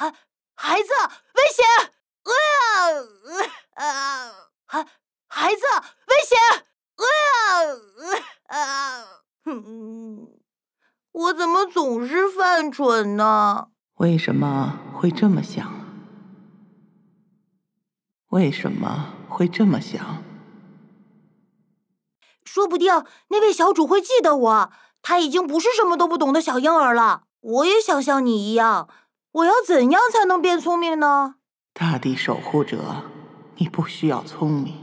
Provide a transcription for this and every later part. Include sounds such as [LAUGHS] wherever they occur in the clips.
孩孩子，危险！啊啊！孩孩子，危险！啊啊！我怎么总是犯蠢呢？为什么会这么想？为什么会这么想？说不定那位小主会记得我，他已经不是什么都不懂的小婴儿了。我也想像你一样。我要怎样才能变聪明呢？大地守护者，你不需要聪明。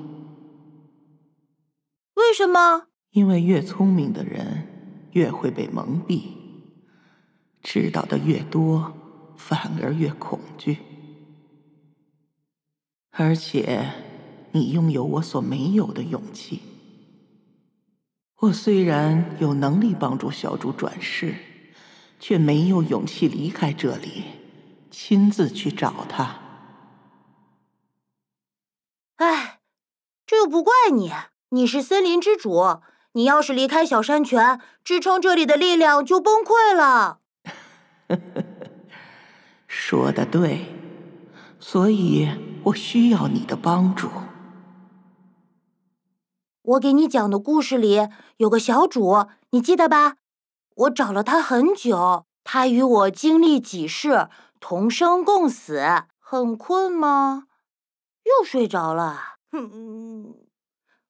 为什么？因为越聪明的人越会被蒙蔽，知道的越多，反而越恐惧。而且，你拥有我所没有的勇气。我虽然有能力帮助小主转世。却没有勇气离开这里，亲自去找他。哎，这又不怪你。你是森林之主，你要是离开小山泉，支撑这里的力量就崩溃了。[LAUGHS] 说的对，所以我需要你的帮助。我给你讲的故事里有个小主，你记得吧？我找了他很久，他与我经历几世，同生共死。很困吗？又睡着了。哼，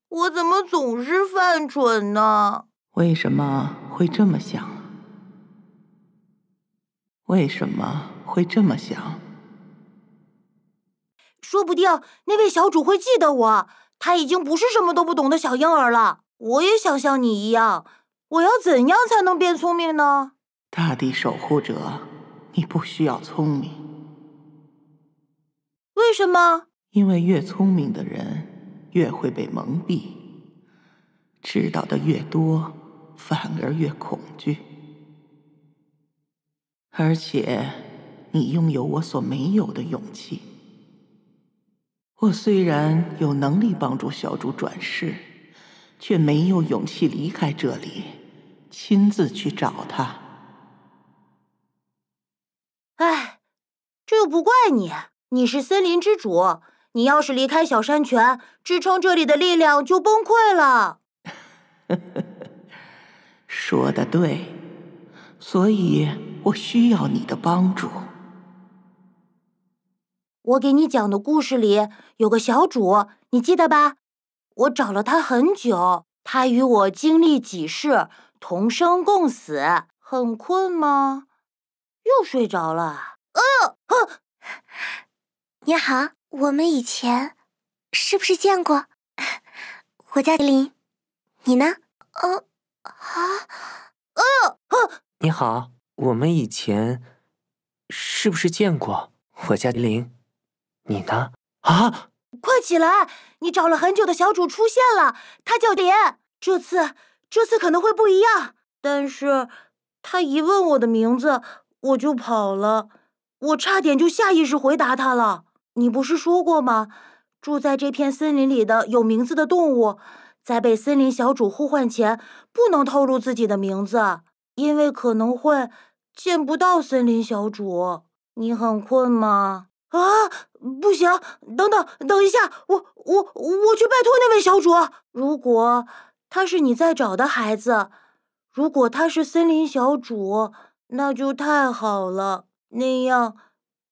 我怎么总是犯蠢呢？为什么会这么想？为什么会这么想？说不定那位小主会记得我。他已经不是什么都不懂的小婴儿了。我也想像你一样。我要怎样才能变聪明呢？大地守护者，你不需要聪明。为什么？因为越聪明的人越会被蒙蔽，知道的越多，反而越恐惧。而且，你拥有我所没有的勇气。我虽然有能力帮助小主转世，却没有勇气离开这里。亲自去找他。哎，这又不怪你。你是森林之主，你要是离开小山泉，支撑这里的力量就崩溃了。[LAUGHS] 说的对，所以我需要你的帮助。我给你讲的故事里有个小主，你记得吧？我找了他很久，他与我经历几世。同生共死，很困吗？又睡着了？哦 [LAUGHS] 哦，你好，我们以前是不是见过？我叫林，你呢？哦啊，哦哦，你好，我们以前是不是见过？我叫林，你呢？啊！快起来，你找了很久的小主出现了，他叫蝶。这次。这次可能会不一样，但是他一问我的名字，我就跑了。我差点就下意识回答他了。你不是说过吗？住在这片森林里的有名字的动物，在被森林小主呼唤前，不能透露自己的名字，因为可能会见不到森林小主。你很困吗？啊，不行！等等，等一下，我我我去拜托那位小主，如果。他是你在找的孩子，如果他是森林小主，那就太好了。那样，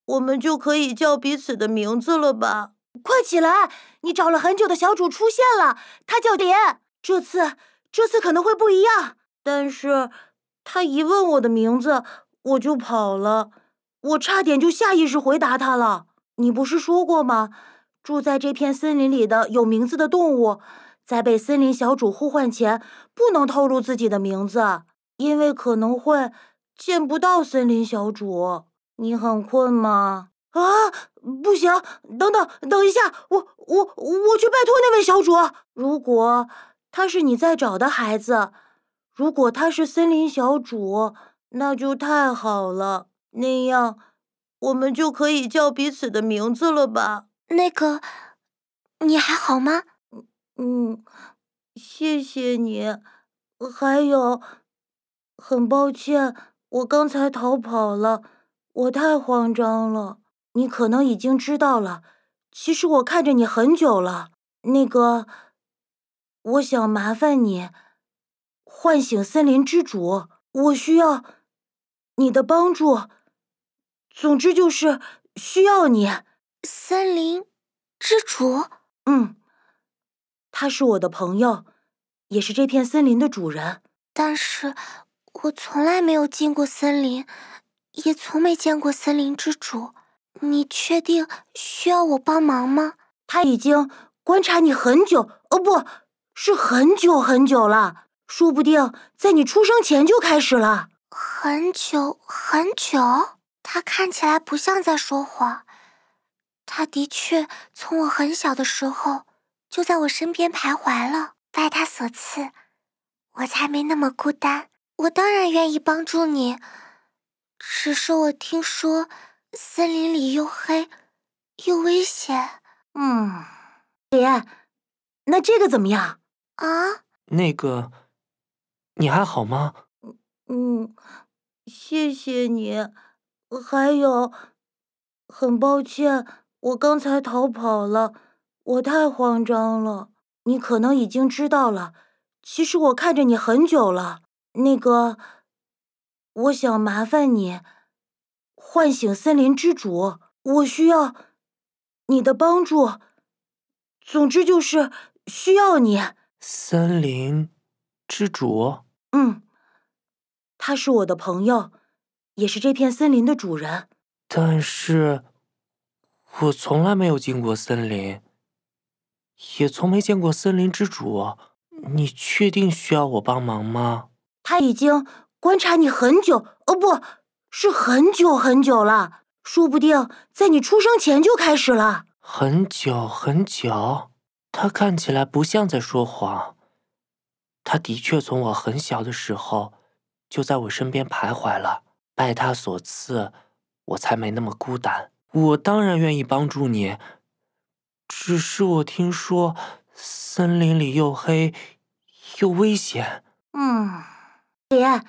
我们就可以叫彼此的名字了吧？快起来，你找了很久的小主出现了，他叫蝶。这次，这次可能会不一样。但是，他一问我的名字，我就跑了，我差点就下意识回答他了。你不是说过吗？住在这片森林里的有名字的动物。在被森林小主呼唤前，不能透露自己的名字，因为可能会见不到森林小主。你很困吗？啊，不行！等等，等一下，我、我、我去拜托那位小主。如果他是你在找的孩子，如果他是森林小主，那就太好了。那样，我们就可以叫彼此的名字了吧？那个，你还好吗？嗯，谢谢你。还有，很抱歉，我刚才逃跑了，我太慌张了。你可能已经知道了。其实我看着你很久了。那个，我想麻烦你唤醒森林之主，我需要你的帮助。总之就是需要你。森林之主？嗯。他是我的朋友，也是这片森林的主人。但是，我从来没有进过森林，也从没见过森林之主。你确定需要我帮忙吗？他已经观察你很久，哦，不是很久很久了，说不定在你出生前就开始了。很久很久？他看起来不像在说谎。他的确从我很小的时候。就在我身边徘徊了，拜他所赐，我才没那么孤单。我当然愿意帮助你，只是我听说森林里又黑又危险。嗯，爹，那这个怎么样？啊？那个，你还好吗？嗯嗯，谢谢你。还有，很抱歉，我刚才逃跑了。我太慌张了，你可能已经知道了。其实我看着你很久了。那个，我想麻烦你唤醒森林之主，我需要你的帮助。总之就是需要你。森林之主？嗯，他是我的朋友，也是这片森林的主人。但是，我从来没有进过森林。也从没见过森林之主，你确定需要我帮忙吗？他已经观察你很久，哦，不是很久很久了，说不定在你出生前就开始了。很久很久，他看起来不像在说谎。他的确从我很小的时候就在我身边徘徊了，拜他所赐，我才没那么孤单。我当然愿意帮助你。只是我听说，森林里又黑又危险。嗯，姐，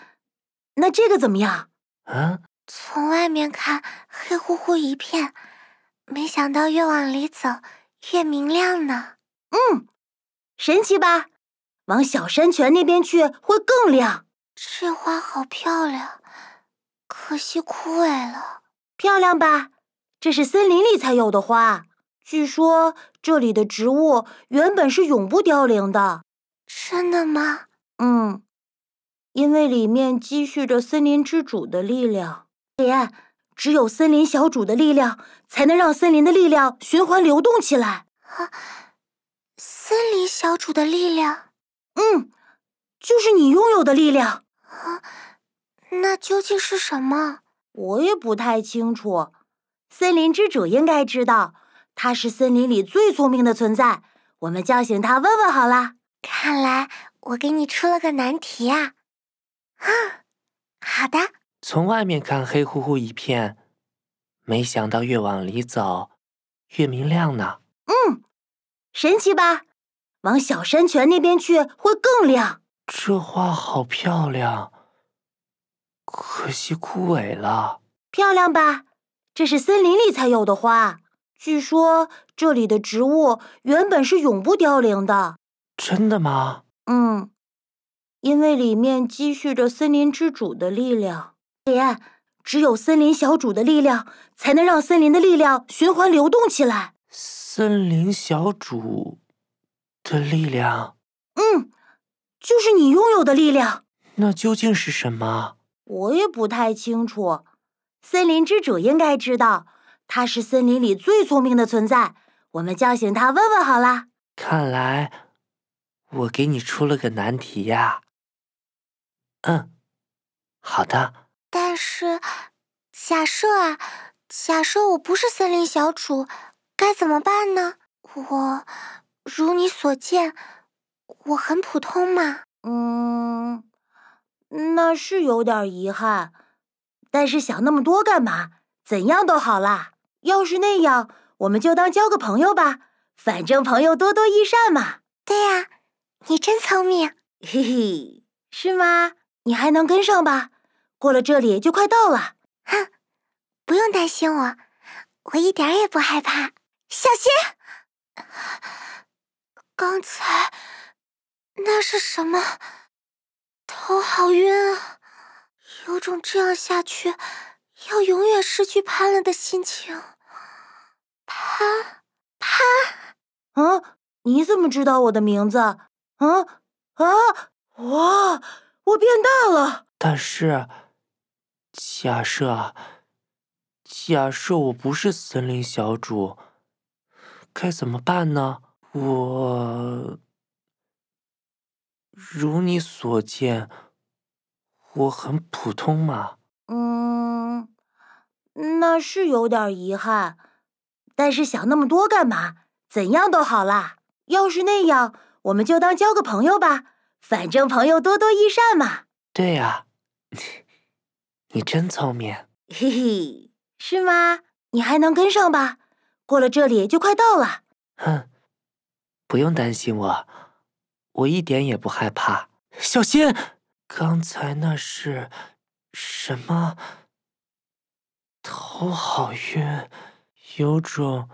那这个怎么样？啊？从外面看黑乎乎一片，没想到越往里走越明亮呢。嗯，神奇吧？往小山泉那边去会更亮。这花好漂亮，可惜枯萎了。漂亮吧？这是森林里才有的花。据说这里的植物原本是永不凋零的，真的吗？嗯，因为里面积蓄着森林之主的力量。爹，只有森林小主的力量才能让森林的力量循环流动起来。啊，森林小主的力量？嗯，就是你拥有的力量。啊，那究竟是什么？我也不太清楚。森林之主应该知道。他是森林里最聪明的存在，我们叫醒他问问好了。看来我给你出了个难题啊！啊，好的。从外面看黑乎乎一片，没想到越往里走越明亮呢。嗯，神奇吧？往小山泉那边去会更亮。这花好漂亮，可惜枯萎了。漂亮吧？这是森林里才有的花。据说这里的植物原本是永不凋零的，真的吗？嗯，因为里面积蓄着森林之主的力量。爹，只有森林小主的力量，才能让森林的力量循环流动起来。森林小主的力量？嗯，就是你拥有的力量。那究竟是什么？我也不太清楚，森林之主应该知道。他是森林里最聪明的存在，我们叫醒他问问好了。看来我给你出了个难题呀。嗯，好的。但是，假设啊，假设我不是森林小主，该怎么办呢？我如你所见，我很普通嘛。嗯，那是有点遗憾。但是想那么多干嘛？怎样都好啦。要是那样，我们就当交个朋友吧，反正朋友多多益善嘛。对呀，你真聪明，嘿嘿，是吗？你还能跟上吧？过了这里就快到了。哼，不用担心我，我一点也不害怕。小心，刚才那是什么？头好晕啊，有种这样下去要永远失去盼了的心情。他他，嗯？你怎么知道我的名字？嗯啊！哇，我变大了。但是，假设，假设我不是森林小主，该怎么办呢？我如你所见，我很普通嘛。嗯，那是有点遗憾。但是想那么多干嘛？怎样都好啦。要是那样，我们就当交个朋友吧。反正朋友多多益善嘛。对呀，[LAUGHS] 你真聪明。嘿嘿，是吗？你还能跟上吧？过了这里就快到了。哼，不用担心我，我一点也不害怕。小心，刚才那是什么？头好晕。有种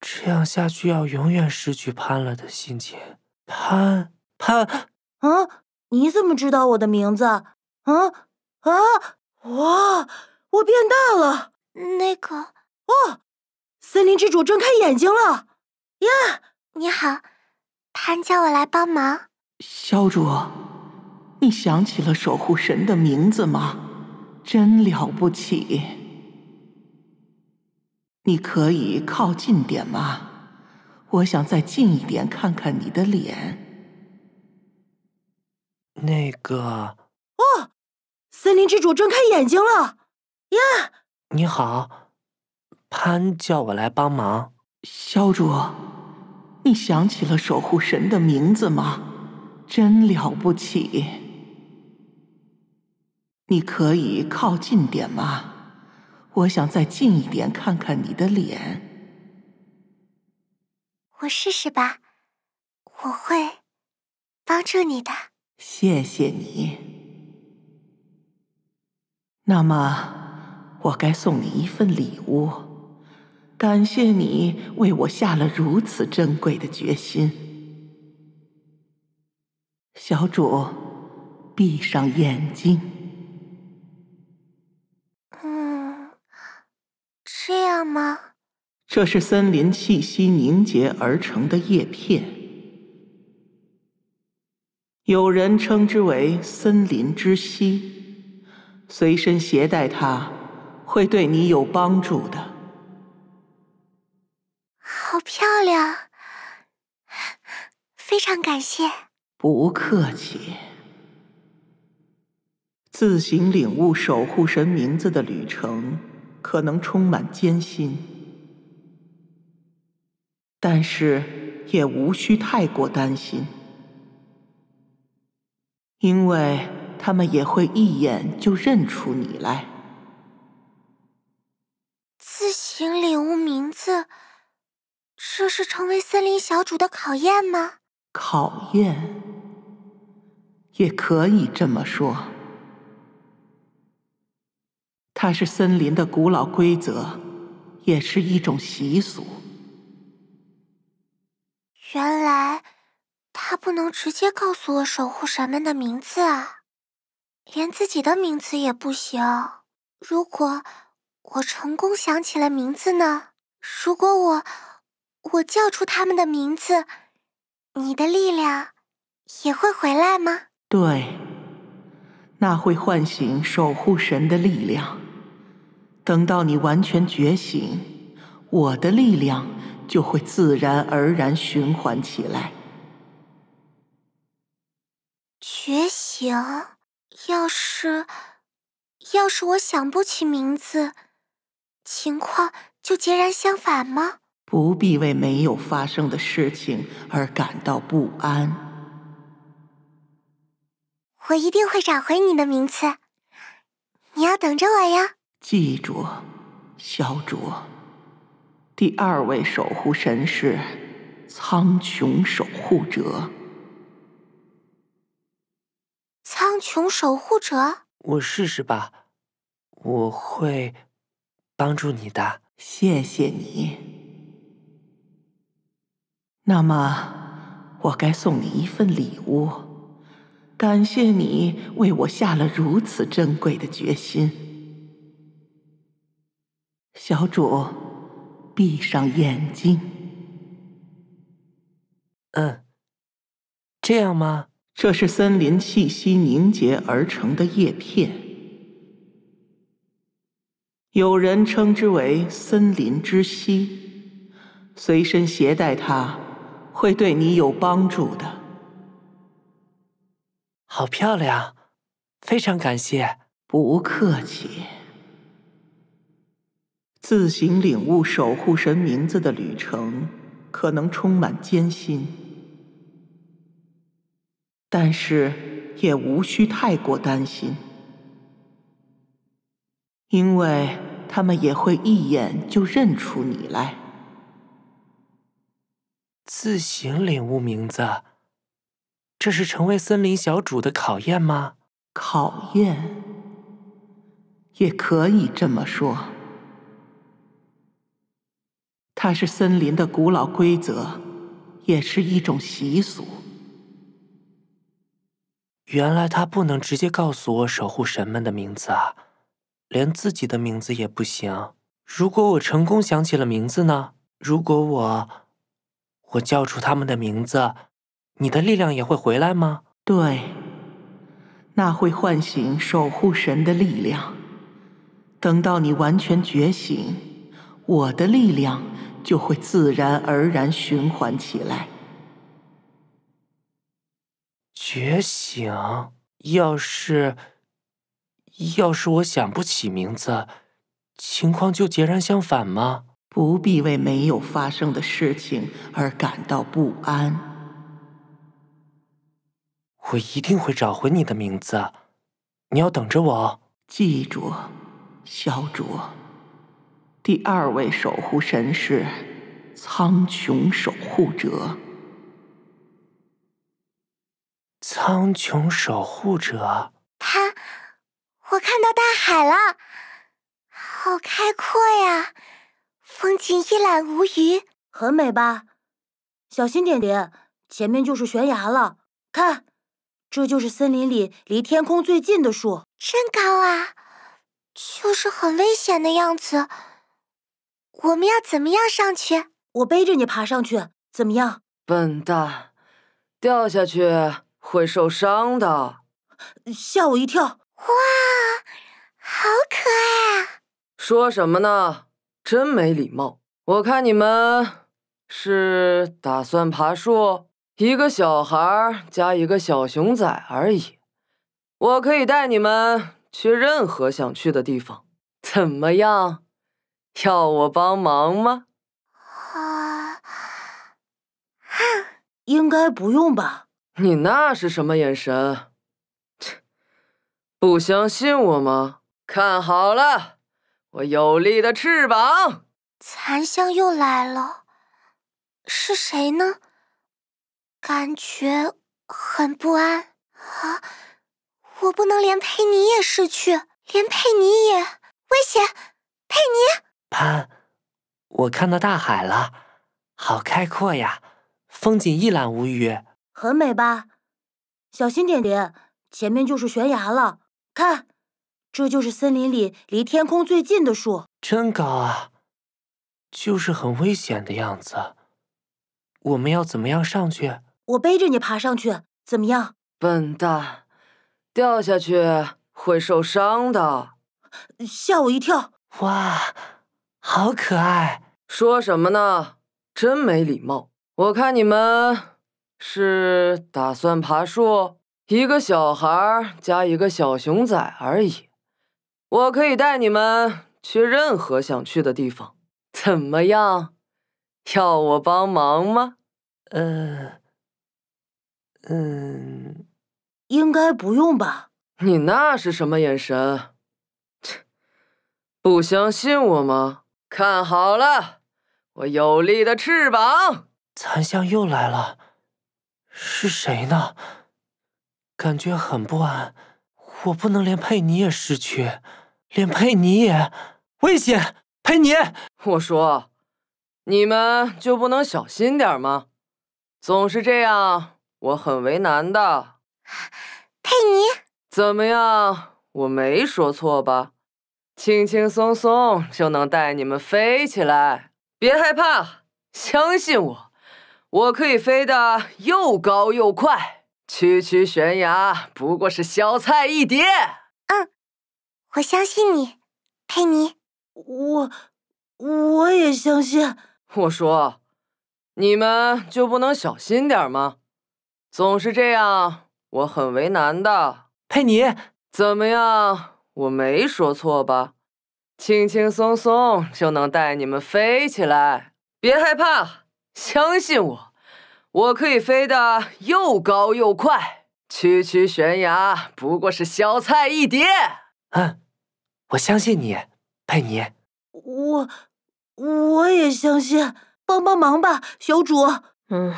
这样下去要永远失去潘了的心情。潘潘。啊，你怎么知道我的名字？啊啊！哇！我变大了。那个。哦，森林之主睁开眼睛了。呀！你好，潘叫我来帮忙。小主，你想起了守护神的名字吗？真了不起。你可以靠近点吗？我想再近一点看看你的脸。那个哦，森林之主睁开眼睛了呀！你好，潘叫我来帮忙。小主，你想起了守护神的名字吗？真了不起！你可以靠近点吗？我想再近一点看看你的脸。我试试吧，我会帮助你的。谢谢你。那么，我该送你一份礼物，感谢你为我下了如此珍贵的决心。小主，闭上眼睛。这样吗？这是森林气息凝结而成的叶片，有人称之为“森林之息”。随身携带它，会对你有帮助的。好漂亮，非常感谢。不客气。自行领悟守护神名字的旅程。可能充满艰辛，但是也无需太过担心，因为他们也会一眼就认出你来。自行领悟名字，这是成为森林小主的考验吗？考验，也可以这么说。它是森林的古老规则，也是一种习俗。原来他不能直接告诉我守护神们的名字啊，连自己的名字也不行。如果我成功想起了名字呢？如果我我叫出他们的名字，你的力量也会回来吗？对，那会唤醒守护神的力量。等到你完全觉醒，我的力量就会自然而然循环起来。觉醒？要是要是我想不起名字，情况就截然相反吗？不必为没有发生的事情而感到不安。我一定会找回你的名字，你要等着我哟。记住，小主，第二位守护神是苍穹守护者。苍穹守护者，我试试吧，我会帮助你的。谢谢你。那么，我该送你一份礼物，感谢你为我下了如此珍贵的决心。小主，闭上眼睛。嗯，这样吗？这是森林气息凝结而成的叶片，有人称之为“森林之息”。随身携带它，会对你有帮助的。好漂亮，非常感谢。不客气。自行领悟守护神名字的旅程，可能充满艰辛，但是也无需太过担心，因为他们也会一眼就认出你来。自行领悟名字，这是成为森林小主的考验吗？考验，也可以这么说。它是森林的古老规则，也是一种习俗。原来他不能直接告诉我守护神们的名字啊，连自己的名字也不行。如果我成功想起了名字呢？如果我，我叫出他们的名字，你的力量也会回来吗？对，那会唤醒守护神的力量。等到你完全觉醒。我的力量就会自然而然循环起来。觉醒？要是，要是我想不起名字，情况就截然相反吗？不必为没有发生的事情而感到不安。我一定会找回你的名字，你要等着我哦。记住，小卓。第二位守护神是苍穹守护者。苍穹守护者。他，我看到大海了，好开阔呀，风景一览无余，很美吧？小心点，点，前面就是悬崖了。看，这就是森林里离天空最近的树，真高啊，就是很危险的样子。我们要怎么样上去？我背着你爬上去，怎么样？笨蛋，掉下去会受伤的。吓我一跳！哇，好可爱啊！说什么呢？真没礼貌！我看你们是打算爬树？一个小孩加一个小熊仔而已。我可以带你们去任何想去的地方，怎么样？要我帮忙吗？啊，应该不用吧。你那是什么眼神？切，不相信我吗？看好了，我有力的翅膀。残香又来了，是谁呢？感觉很不安啊！我不能连佩妮也失去，连佩妮也危险，佩妮。潘，我看到大海了，好开阔呀，风景一览无余，很美吧？小心点，点，前面就是悬崖了。看，这就是森林里离天空最近的树，真高啊！就是很危险的样子。我们要怎么样上去？我背着你爬上去，怎么样？笨蛋，掉下去会受伤的。吓我一跳！哇。好可爱！说什么呢？真没礼貌！我看你们是打算爬树？一个小孩加一个小熊仔而已，我可以带你们去任何想去的地方，怎么样？要我帮忙吗？嗯，嗯，应该不用吧？你那是什么眼神？切，不相信我吗？看好了，我有力的翅膀。残像又来了，是谁呢？感觉很不安，我不能连佩妮也失去，连佩妮也危险。佩妮，我说，你们就不能小心点吗？总是这样，我很为难的。佩妮，怎么样？我没说错吧？轻轻松松就能带你们飞起来，别害怕，相信我，我可以飞的又高又快，区区悬崖不过是小菜一碟。嗯，我相信你，佩妮。我我也相信。我说，你们就不能小心点吗？总是这样，我很为难的。佩妮，怎么样？我没说错吧？轻轻松松就能带你们飞起来，别害怕，相信我，我可以飞的又高又快，区区悬崖不过是小菜一碟。嗯，我相信你，佩妮。我，我也相信，帮帮忙吧，小主。嗯，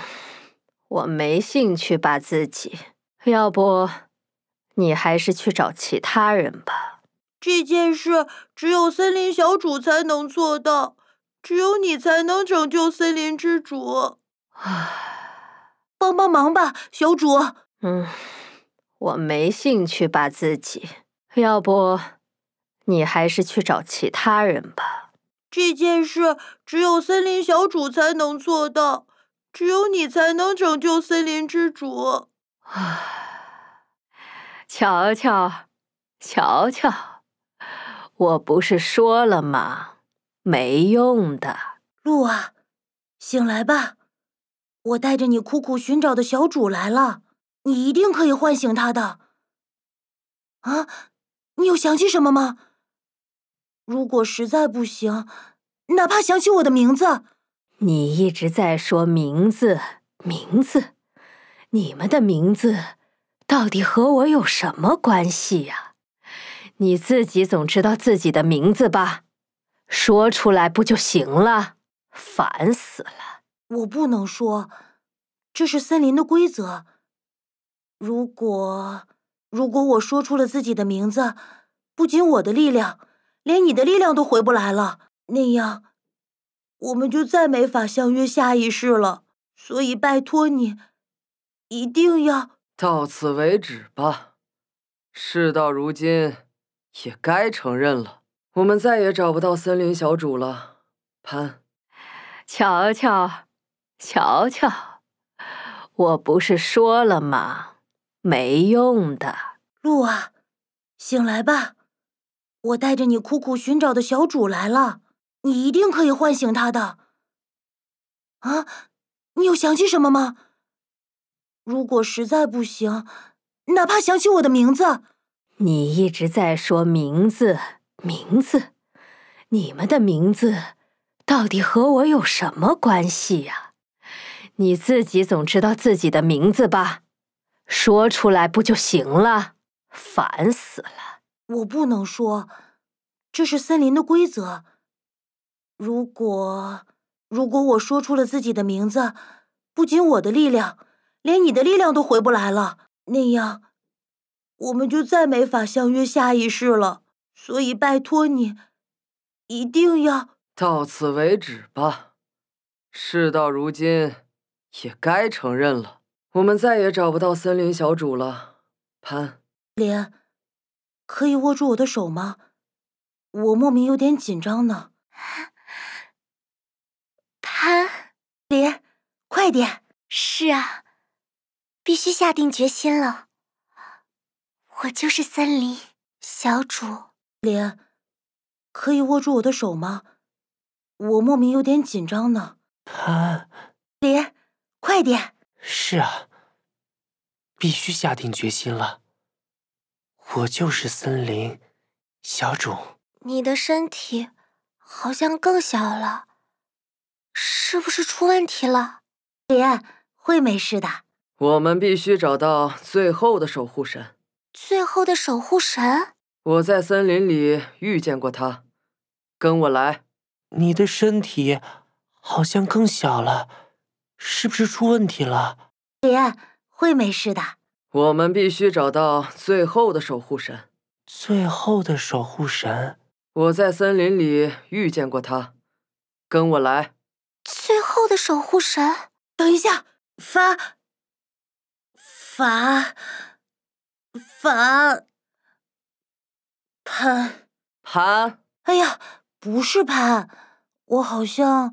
我没兴趣把自己，要不。你还是去找其他人吧。这件事只有森林小主才能做到，只有你才能拯救森林之主。帮帮忙吧，小主。嗯，我没兴趣把自己。要不，你还是去找其他人吧。这件事只有森林小主才能做到，只有你才能拯救森林之主。唉。瞧瞧，瞧瞧，我不是说了吗？没用的。鹿啊，醒来吧，我带着你苦苦寻找的小主来了，你一定可以唤醒他的。啊，你有想起什么吗？如果实在不行，哪怕想起我的名字。你一直在说名字，名字，你们的名字。到底和我有什么关系呀？你自己总知道自己的名字吧？说出来不就行了？烦死了！我不能说，这是森林的规则。如果如果我说出了自己的名字，不仅我的力量，连你的力量都回不来了。那样，我们就再没法相约下一世了。所以，拜托你，一定要。到此为止吧，事到如今也该承认了，我们再也找不到森林小主了。潘，瞧瞧，瞧瞧，我不是说了吗？没用的。鹿啊，醒来吧，我带着你苦苦寻找的小主来了，你一定可以唤醒他的。啊，你有想起什么吗？如果实在不行，哪怕想起我的名字。你一直在说名字，名字，你们的名字到底和我有什么关系呀？你自己总知道自己的名字吧？说出来不就行了？烦死了！我不能说，这是森林的规则。如果如果我说出了自己的名字，不仅我的力量。连你的力量都回不来了，那样，我们就再没法相约下一世了。所以，拜托你，一定要到此为止吧。事到如今，也该承认了，我们再也找不到森林小主了。潘莲，可以握住我的手吗？我莫名有点紧张呢。潘莲，快点。是啊。必须下定决心了，我就是森林小主。莲，可以握住我的手吗？我莫名有点紧张呢。潘快点！是啊，必须下定决心了，我就是森林小主。你的身体好像更小了，是不是出问题了？莲，会没事的。我们必须找到最后的守护神。最后的守护神，我在森林里遇见过他。跟我来。你的身体好像更小了，是不是出问题了？爹会没事的。我们必须找到最后的守护神。最后的守护神，我在森林里遇见过他。跟我来。最后的守护神。等一下，发。法，法，潘，潘。哎呀，不是潘，我好像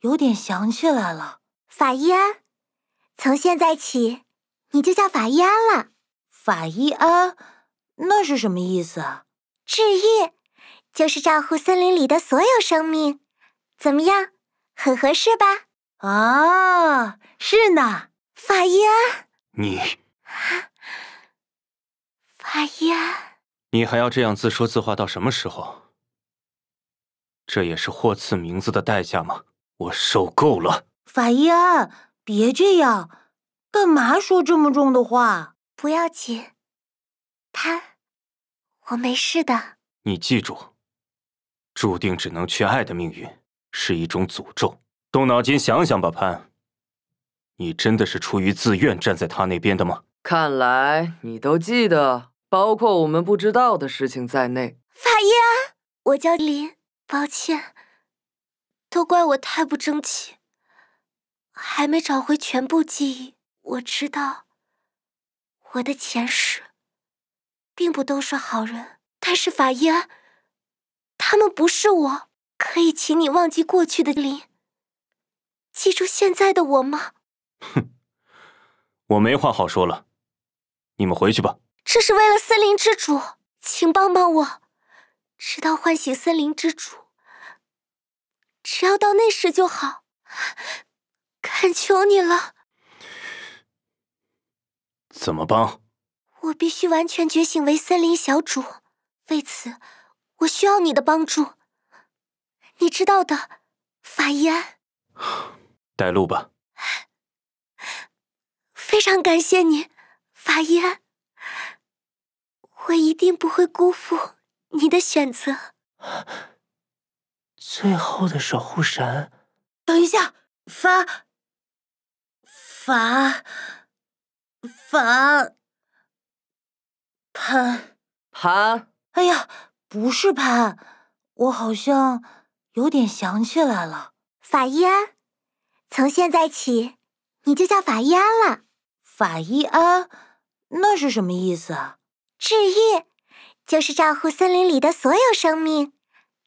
有点想起来了。法医安，从现在起你就叫法医安了。法医安，那是什么意思？啊？治愈，就是照顾森林里的所有生命。怎么样，很合适吧？啊，是呢。法医安，你。法伊安，你还要这样自说自话到什么时候？这也是获次名字的代价吗？我受够了，法伊安，别这样，干嘛说这么重的话？不要紧，他，我没事的。你记住，注定只能缺爱的命运是一种诅咒。动脑筋想想吧，潘，你真的是出于自愿站在他那边的吗？看来你都记得，包括我们不知道的事情在内。法伊安，我叫林，抱歉，都怪我太不争气，还没找回全部记忆。我知道，我的前世并不都是好人，但是法伊安，他们不是我。可以，请你忘记过去的林，记住现在的我吗？哼，我没话好说了。你们回去吧。这是为了森林之主，请帮帮我，直到唤醒森林之主，只要到那时就好。恳求你了。怎么帮？我必须完全觉醒为森林小主，为此我需要你的帮助。你知道的，法医安。带路吧。非常感谢你。法伊安，我一定不会辜负你的选择。最后的守护神。等一下，法法法潘潘。哎呀，不是潘，我好像有点想起来了。法伊安，从现在起，你就叫法伊安了。法伊安。那是什么意思啊？治愈，就是照顾森林里的所有生命。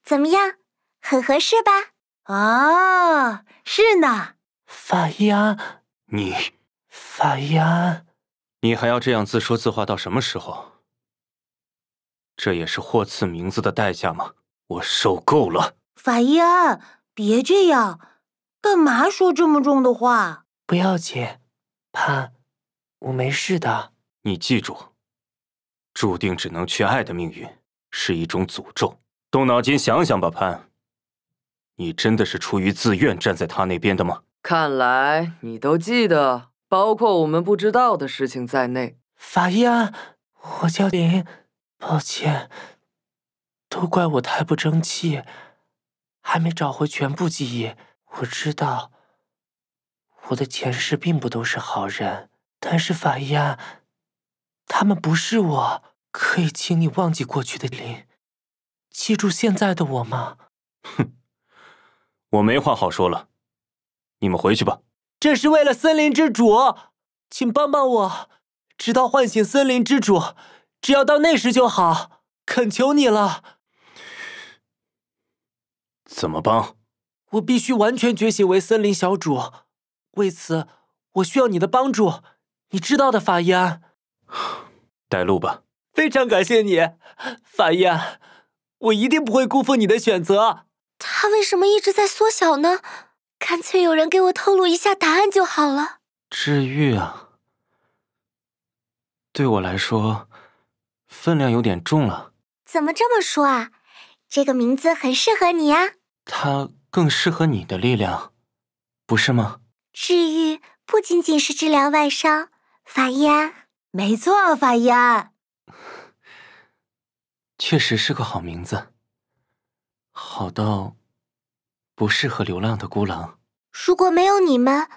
怎么样，很合适吧？啊，是呢。法伊安，你法伊安，你还要这样自说自话到什么时候？这也是霍次名字的代价吗？我受够了。法伊安，别这样，干嘛说这么重的话？不要紧，潘，我没事的。你记住，注定只能去爱的命运是一种诅咒。动脑筋想想吧，潘。你真的是出于自愿站在他那边的吗？看来你都记得，包括我们不知道的事情在内。法医啊，我叫林。抱歉，都怪我太不争气，还没找回全部记忆。我知道，我的前世并不都是好人，但是法医啊。他们不是我，可以请你忘记过去的林，记住现在的我吗？[LAUGHS] 哼，我没话好说了，你们回去吧。这是为了森林之主，请帮帮我，直到唤醒森林之主，只要到那时就好，恳求你了。怎么帮？我必须完全觉醒为森林小主，为此我需要你的帮助，你知道的，法伊安。[LAUGHS] 带路吧，非常感谢你，法医，我一定不会辜负你的选择。他为什么一直在缩小呢？干脆有人给我透露一下答案就好了。治愈啊，对我来说分量有点重了。怎么这么说啊？这个名字很适合你呀。它更适合你的力量，不是吗？治愈不仅仅是治疗外伤，法医啊。没错，法医案，[LAUGHS] 确实是个好名字。好到不适合流浪的孤狼。如果没有你们，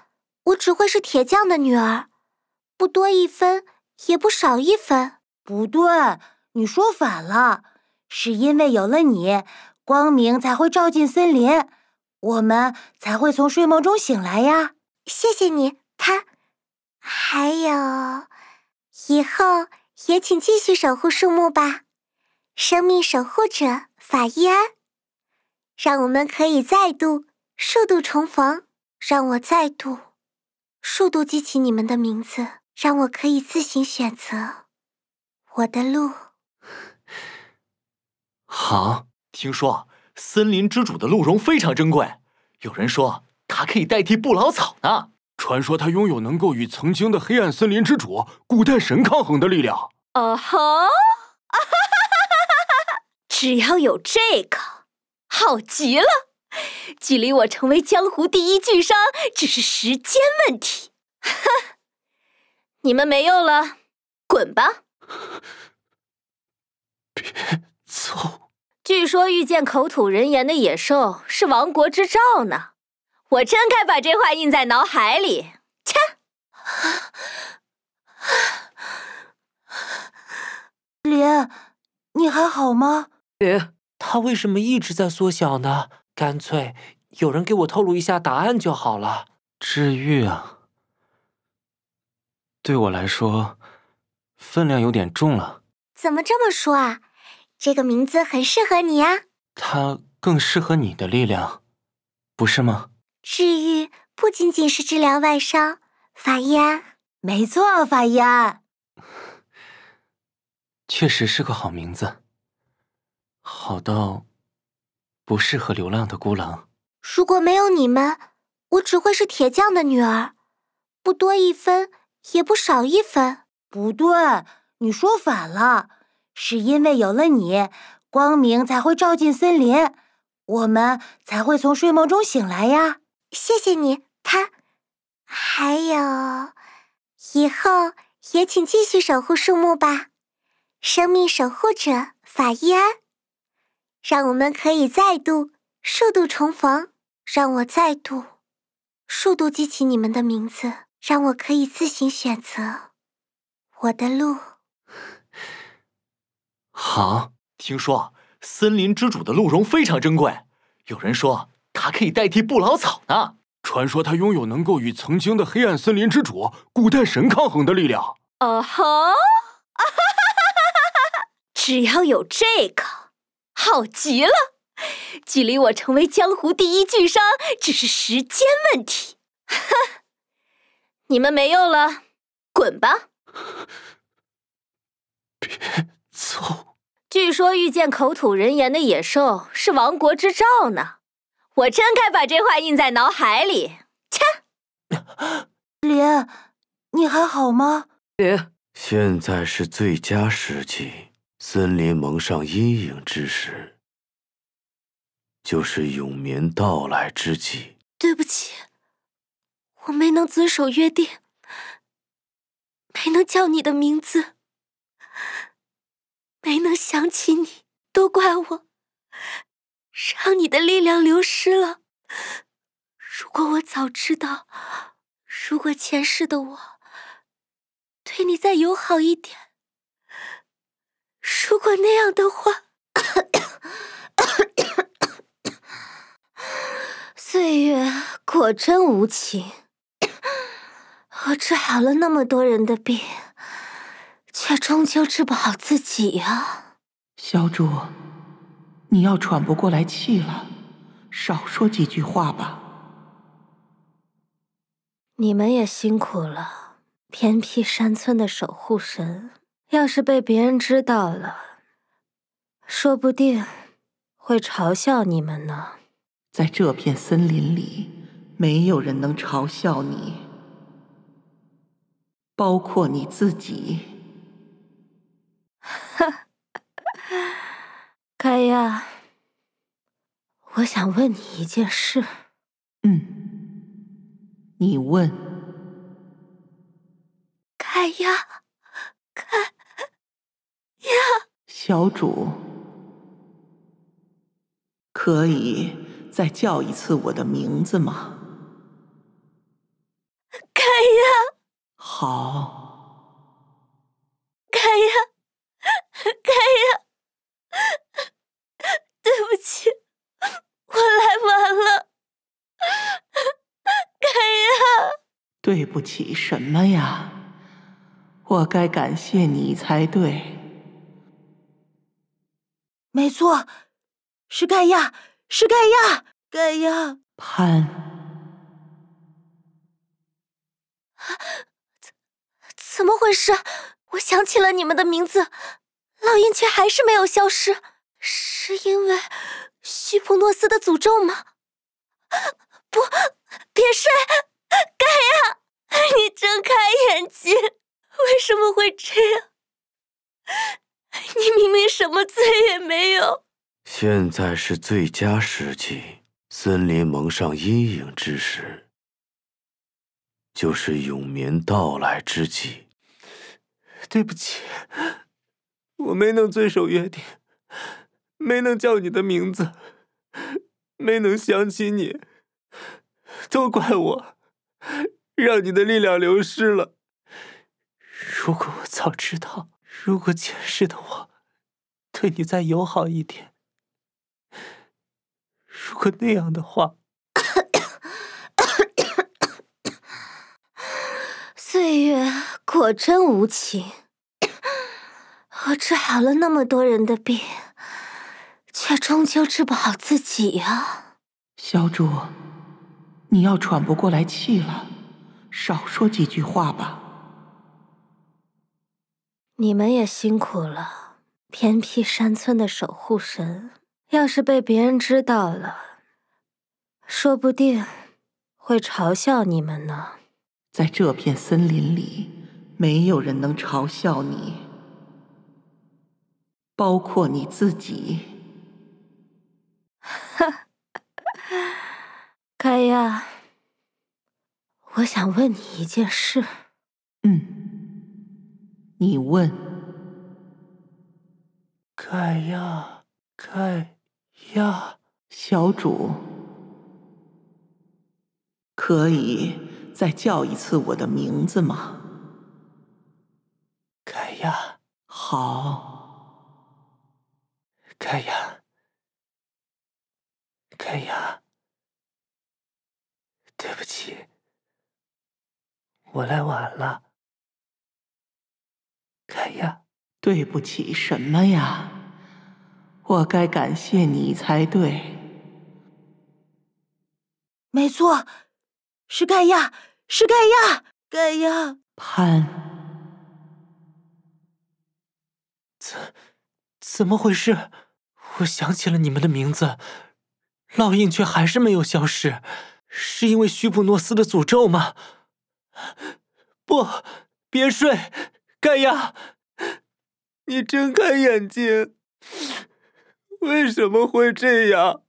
我只会是铁匠的女儿，不多一分，也不少一分。不对，你说反了。是因为有了你，光明才会照进森林，我们才会从睡梦中醒来呀。谢谢你，他还有。以后也请继续守护树木吧，生命守护者法伊安，让我们可以再度数度重逢，让我再度数度记起你们的名字，让我可以自行选择我的鹿。[LAUGHS] 好，听说森林之主的鹿茸非常珍贵，有人说它可以代替不老草呢。传说他拥有能够与曾经的黑暗森林之主、古代神抗衡的力量。哦吼！哈哈哈！只要有这个，好极了！距离我成为江湖第一巨商，只是时间问题。哼，[LAUGHS] 你们没用了，滚吧！别走。据说遇见口吐人言的野兽是亡国之兆呢。我真该把这话印在脑海里。切，林，你还好吗？林，他为什么一直在缩小呢？干脆有人给我透露一下答案就好了。治愈啊，对我来说分量有点重了。怎么这么说啊？这个名字很适合你呀。它更适合你的力量，不是吗？治愈不仅仅是治疗外伤，法医安。没错法医，安。确实是个好名字，好到不适合流浪的孤狼。如果没有你们，我只会是铁匠的女儿，不多一分，也不少一分。不对，你说反了，是因为有了你，光明才会照进森林，我们才会从睡梦中醒来呀。谢谢你，他还有以后也请继续守护树木吧，生命守护者法伊安，让我们可以再度数度重逢，让我再度数度记起你们的名字，让我可以自行选择我的路。好，听说森林之主的鹿茸非常珍贵，有人说。它可以代替不老草呢。传说它拥有能够与曾经的黑暗森林之主、古代神抗衡的力量。啊哈！[LAUGHS] 只要有这个，好极了！距离我成为江湖第一巨商，只是时间问题。哈！[LAUGHS] 你们没用了，滚吧！[LAUGHS] 别走。据说遇见口吐人言的野兽是亡国之兆呢。我真该把这话印在脑海里。切，林，[GASPS] 你还好吗？林，现在是最佳时机，森林蒙上阴影之时，就是永眠到来之际。对不起，我没能遵守约定，没能叫你的名字，没能想起你，都怪我。让你的力量流失了。如果我早知道，如果前世的我对你再友好一点，如果那样的话，岁月果真无情。我治好了那么多人的病，却终究治不好自己呀，小主。你要喘不过来气了，少说几句话吧。你们也辛苦了，偏僻山村的守护神，要是被别人知道了，说不定会嘲笑你们呢。在这片森林里，没有人能嘲笑你，包括你自己。凯亚，我想问你一件事。嗯，你问。凯亚，凯亚，小主，可以再叫一次我的名字吗？凯亚。好。凯亚，凯亚。对不起，我来晚了，盖亚。对不起什么呀？我该感谢你才对。没错，是盖亚，是盖亚，盖亚。潘。怎，怎么回事？我想起了你们的名字，烙印却还是没有消失。是因为，西普诺斯的诅咒吗？不，别睡，盖亚，你睁开眼睛，为什么会这样？你明明什么罪也没有。现在是最佳时机，森林蒙上阴影之时，就是永眠到来之际。对不起，我没能遵守约定。没能叫你的名字，[LAUGHS] 没能想起你，都怪我，让你的力量流失了。如果我早知道，如果前世的我，对你再友好一点，如果那样的话，[COUGHS] 岁月果真无情。我治好了那么多人的病。却终究治不好自己呀，小主，你要喘不过来气了，少说几句话吧。你们也辛苦了，偏僻山村的守护神，要是被别人知道了，说不定会嘲笑你们呢。在这片森林里，没有人能嘲笑你，包括你自己。哈，凯亚，我想问你一件事。嗯，你问。凯亚，凯亚，小主，可以再叫一次我的名字吗？凯亚，好。凯亚。盖亚，对不起，我来晚了。盖亚，对不起什么呀？我该感谢你才对。没错，是盖亚，是盖亚，盖亚。潘，怎，怎么回事？我想起了你们的名字。烙印却还是没有消失，是因为徐普诺斯的诅咒吗？不，别睡，盖亚，你睁开眼睛，为什么会这样？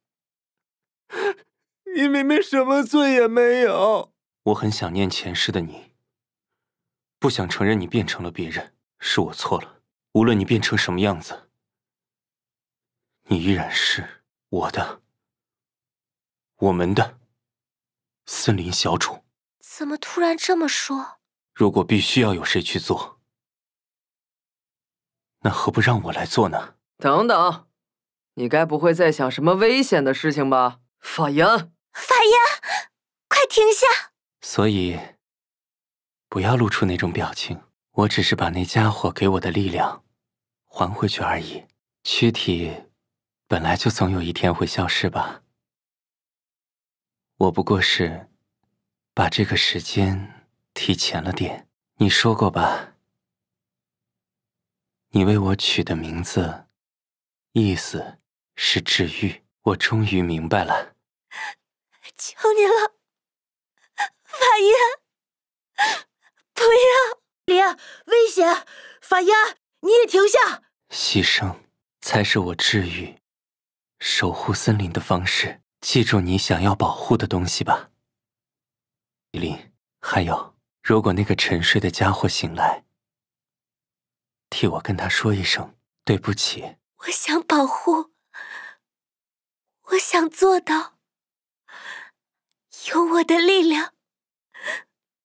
你明明什么罪也没有。我很想念前世的你，不想承认你变成了别人，是我错了。无论你变成什么样子，你依然是我的。我们的森林小主。怎么突然这么说？如果必须要有谁去做，那何不让我来做呢？等等，你该不会在想什么危险的事情吧？法英，法英，快停下！所以不要露出那种表情。我只是把那家伙给我的力量还回去而已。躯体本来就总有一天会消失吧。我不过是把这个时间提前了点。你说过吧，你为我取的名字，意思是治愈。我终于明白了。求你了，法医，不要！灵，危险！法医，你也停下！牺牲才是我治愈、守护森林的方式。记住你想要保护的东西吧，依琳。还有，如果那个沉睡的家伙醒来，替我跟他说一声对不起。我想保护，我想做到，用我的力量，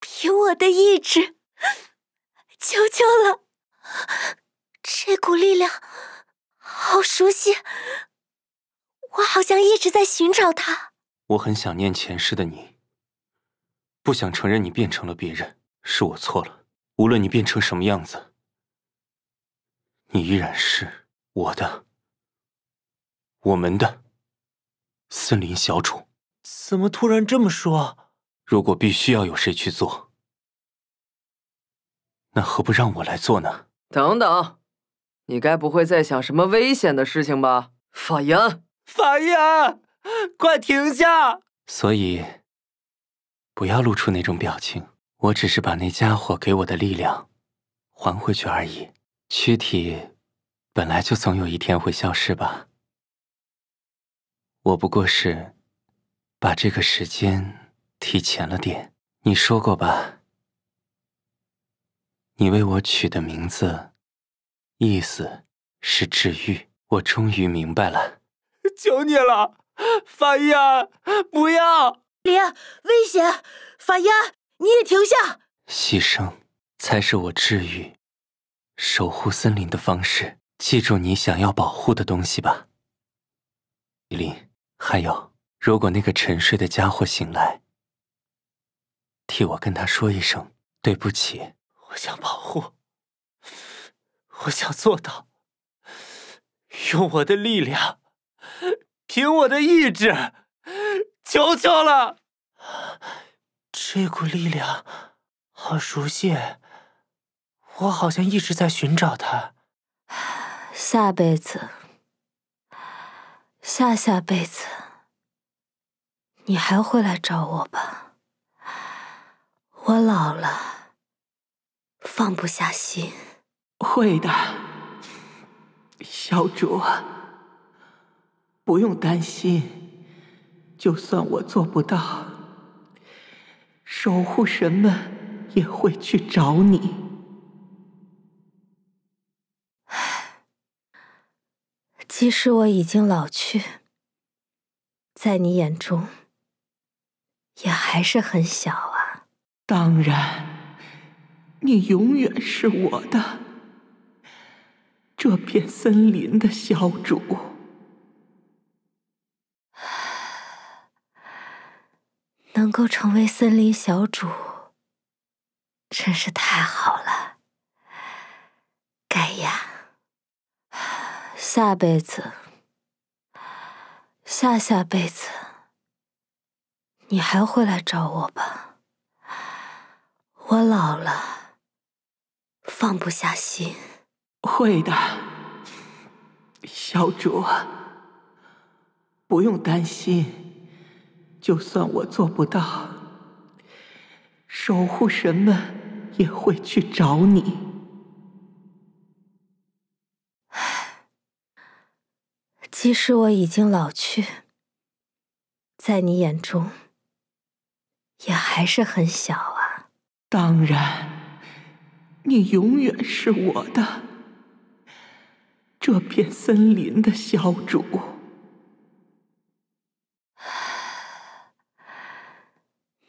凭我的意志，求求了，这股力量好熟悉。我好像一直在寻找他。我很想念前世的你，不想承认你变成了别人。是我错了。无论你变成什么样子，你依然是我的、我们的森林小主。怎么突然这么说？如果必须要有谁去做，那何不让我来做呢？等等，你该不会在想什么危险的事情吧？法莹。法医，快停下！所以，不要露出那种表情。我只是把那家伙给我的力量还回去而已。躯体本来就总有一天会消失吧。我不过是把这个时间提前了点。你说过吧，你为我取的名字，意思是治愈。我终于明白了。求你了，法医，不要林，危险！法医，你也停下。牺牲才是我治愈、守护森林的方式。记住你想要保护的东西吧，琳，还有，如果那个沉睡的家伙醒来，替我跟他说一声对不起。我想保护，我想做到，用我的力量。凭我的意志，求求了！这股力量好熟悉，我好像一直在寻找它。下辈子，下下辈子，你还会来找我吧？我老了，放不下心。会的，小主。不用担心，就算我做不到，守护神们也会去找你。唉，即使我已经老去，在你眼中也还是很小啊。当然，你永远是我的这片森林的小主。能够成为森林小主，真是太好了，盖亚。下辈子，下下辈子，你还会来找我吧？我老了，放不下心。会的，小主，不用担心。就算我做不到，守护神们也会去找你。唉，[SIGHS] 即使我已经老去，在你眼中，也还是很小啊。当然，你永远是我的这片森林的小主。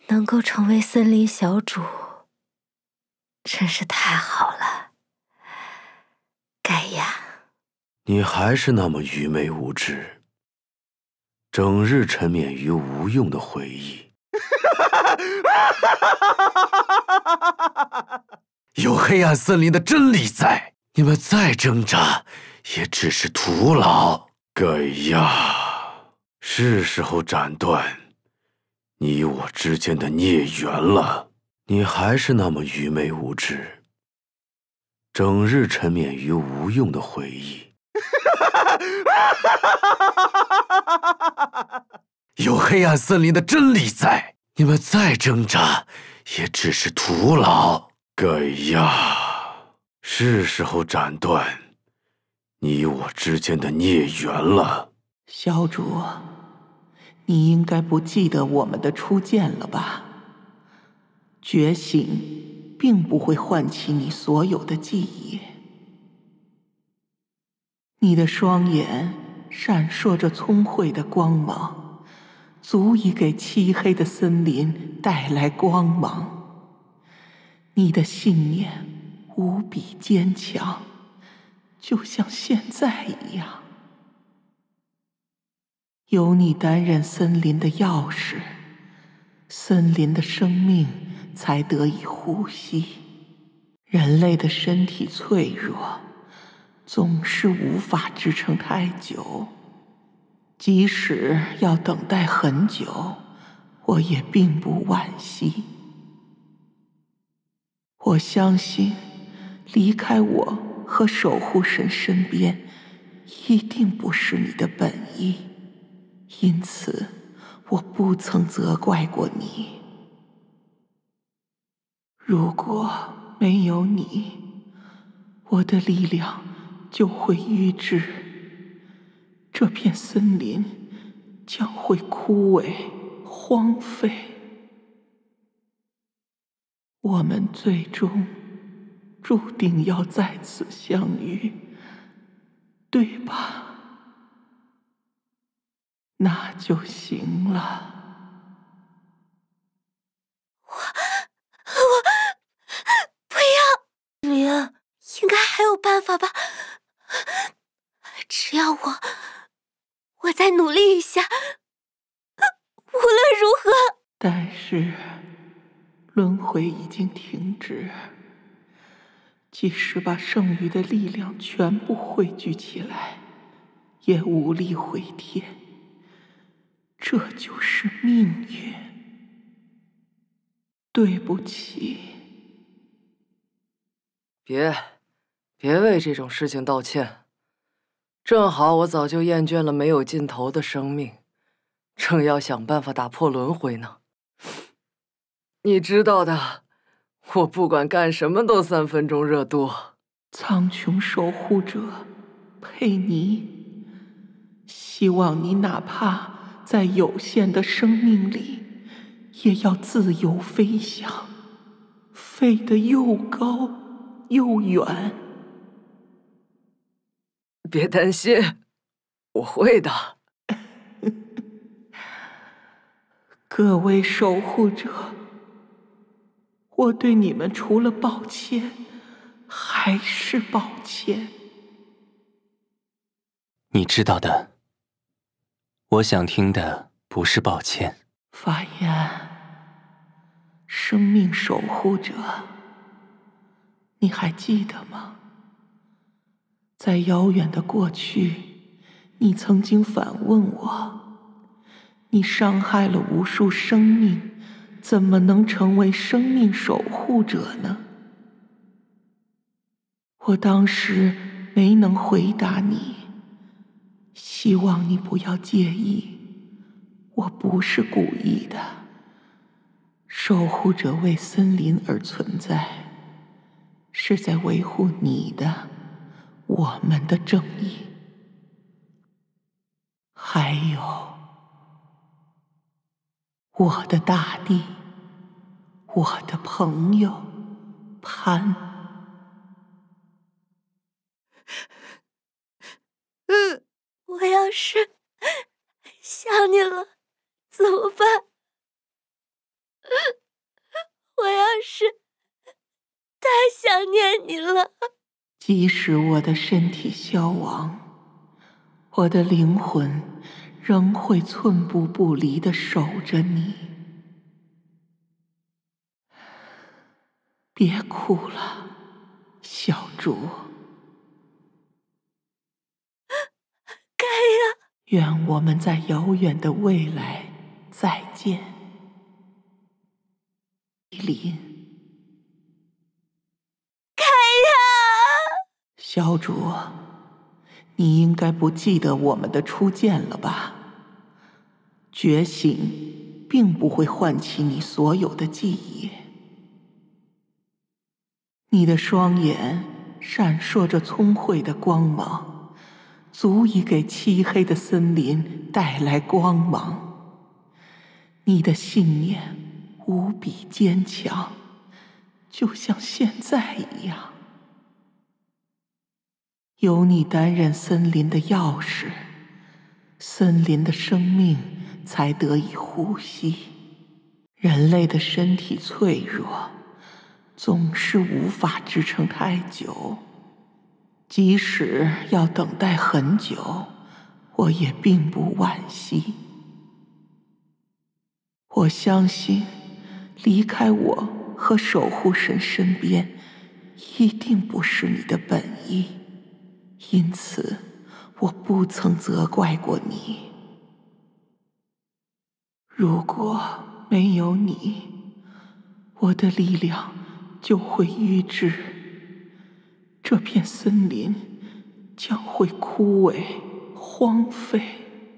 能够成为森林小主，真是太好了，盖亚。你还是那么愚昧无知，整日沉湎于无用的回忆。哈哈哈哈哈哈哈哈！有黑暗森林的真理在，你们再挣扎也只是徒劳。盖亚，是时候斩断。你我之间的孽缘了，你还是那么愚昧无知，整日沉湎于无用的回忆。[LAUGHS] 有黑暗森林的真理在，你们再挣扎也只是徒劳。盖亚，是时候斩断你我之间的孽缘了，小主。你应该不记得我们的初见了吧？觉醒并不会唤起你所有的记忆。你的双眼闪烁着聪慧的光芒，足以给漆黑的森林带来光芒。你的信念无比坚强，就像现在一样。有你担任森林的钥匙，森林的生命才得以呼吸。人类的身体脆弱，总是无法支撑太久。即使要等待很久，我也并不惋惜。我相信，离开我和守护神身边，一定不是你的本意。因此，我不曾责怪过你。如果没有你，我的力量就会预知这片森林将会枯萎荒废。我们最终注定要再次相遇，对吧？那就行了。我我不要灵，应该还有办法吧？只要我我再努力一下，无论如何。但是轮回已经停止，即使把剩余的力量全部汇聚起来，也无力回天。这就是命运。对不起。别，别为这种事情道歉。正好我早就厌倦了没有尽头的生命，正要想办法打破轮回呢。你知道的，我不管干什么都三分钟热度。苍穹守护者，佩妮，希望你哪怕……在有限的生命里，也要自由飞翔，飞得又高又远。别担心，我会的。[LAUGHS] 各位守护者，我对你们除了抱歉，还是抱歉。你知道的。我想听的不是抱歉。法炎，生命守护者，你还记得吗？在遥远的过去，你曾经反问我：“你伤害了无数生命，怎么能成为生命守护者呢？”我当时没能回答你。希望你不要介意，我不是故意的。守护者为森林而存在，是在维护你的、我们的正义，还有我的大地，我的朋友潘。我要是想你了，怎么办？[LAUGHS] 我要是太想念你了，即使我的身体消亡，我的灵魂仍会寸步不离的守着你。别哭了，小竹。愿我们在遥远的未来再见，伊林。小主，你应该不记得我们的初见了吧？觉醒并不会唤起你所有的记忆。你的双眼闪烁着聪慧的光芒。足以给漆黑的森林带来光芒。你的信念无比坚强，就像现在一样。有你担任森林的钥匙，森林的生命才得以呼吸。人类的身体脆弱，总是无法支撑太久。即使要等待很久，我也并不惋惜。我相信，离开我和守护神身边，一定不是你的本意，因此我不曾责怪过你。如果没有你，我的力量就会预知。这片森林将会枯萎、荒废，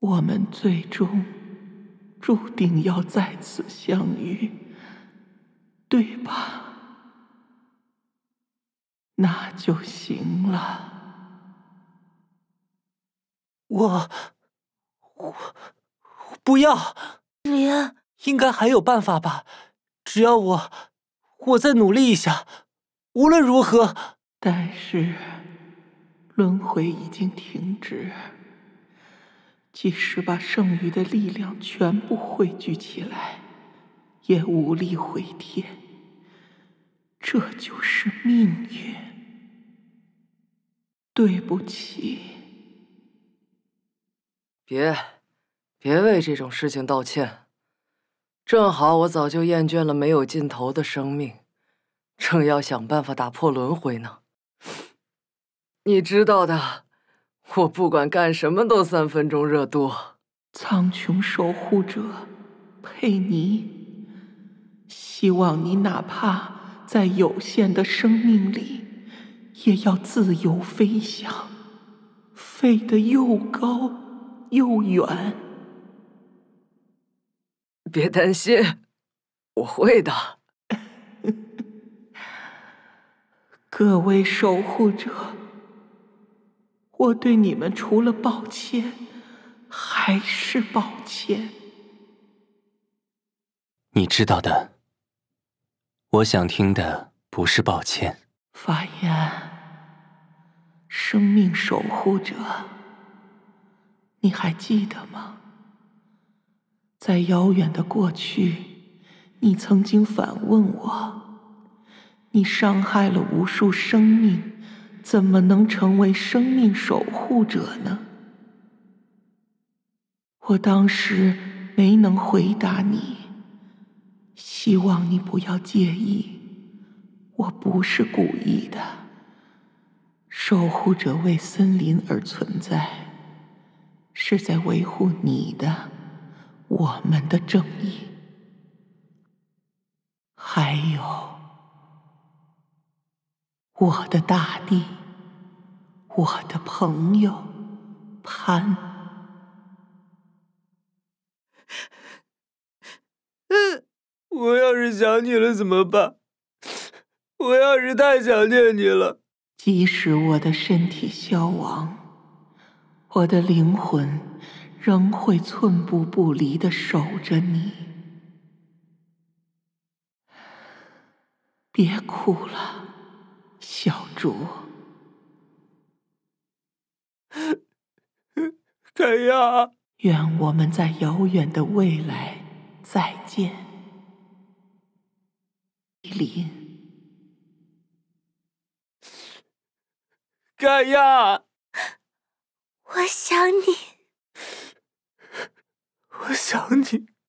我们最终注定要在此相遇，对吧？那就行了。我……我……我不要！林，应该还有办法吧？只要我……我再努力一下，无论如何。但是轮回已经停止，即使把剩余的力量全部汇聚起来，也无力回天。这就是命运。对不起。别，别为这种事情道歉。正好，我早就厌倦了没有尽头的生命，正要想办法打破轮回呢。你知道的，我不管干什么都三分钟热度。苍穹守护者，佩妮，希望你哪怕在有限的生命里，也要自由飞翔，飞得又高又远。别担心，我会的。[LAUGHS] 各位守护者，我对你们除了抱歉还是抱歉。你知道的，我想听的不是抱歉。法言，生命守护者，你还记得吗？在遥远的过去，你曾经反问我：“你伤害了无数生命，怎么能成为生命守护者呢？”我当时没能回答你，希望你不要介意，我不是故意的。守护者为森林而存在，是在维护你的。我们的正义，还有我的大地，我的朋友潘。[LAUGHS] 我要是想你了怎么办？我要是太想念你了。即使我的身体消亡，我的灵魂。仍会寸步不离的守着你，别哭了，小竹。盖 [LAUGHS] 亚，愿我们在遥远的未来再见，伊林。盖亚，我想你。我想你。